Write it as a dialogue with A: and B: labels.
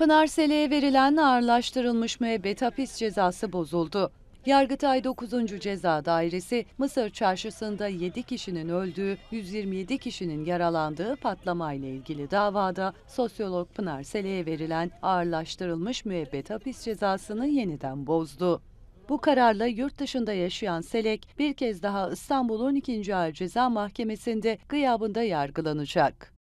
A: Pınar Sele'ye verilen ağırlaştırılmış müebbet hapis cezası bozuldu. Yargıtay 9. Ceza Dairesi, Mısır çarşısında 7 kişinin öldüğü, 127 kişinin yaralandığı patlama ile ilgili davada sosyolog Pınar Sele'ye verilen ağırlaştırılmış müebbet hapis cezasını yeniden bozdu. Bu kararla yurt dışında yaşayan Selek bir kez daha İstanbul'un 12. Ağır Ceza Mahkemesi'nde gıyabında yargılanacak.